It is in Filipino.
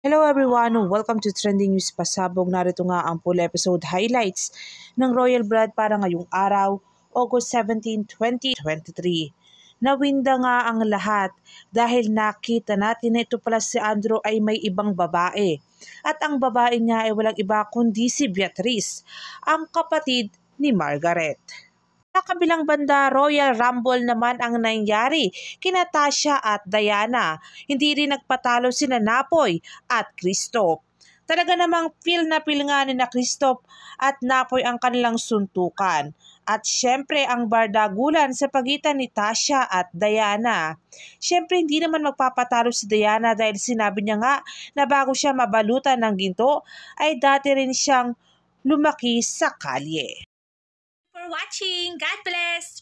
Hello everyone! Welcome to Trending News Pasabog. Narito nga ang full episode highlights ng Royal Blood para ngayong araw, August 17, 2023. Nawinda nga ang lahat dahil nakita natin na ito pala si Andrew ay may ibang babae. At ang babae niya ay walang iba kundi si Beatrice, ang kapatid ni Margaret. Sa kabilang banda, Royal Rumble naman ang nangyari kina Tasha at Diana. Hindi rin nagpatalo sina Napoy at Christoph. Talaga namang feel na feel nga ni na Kristoff at Napoy ang kanilang suntukan. At syempre ang bardagulan sa pagitan ni Tasha at Diana. Syempre hindi naman magpapatalo si Diana dahil sinabi niya nga na bago siya mabalutan ng ginto ay dati rin siyang lumaki sa kalye. watching. God bless.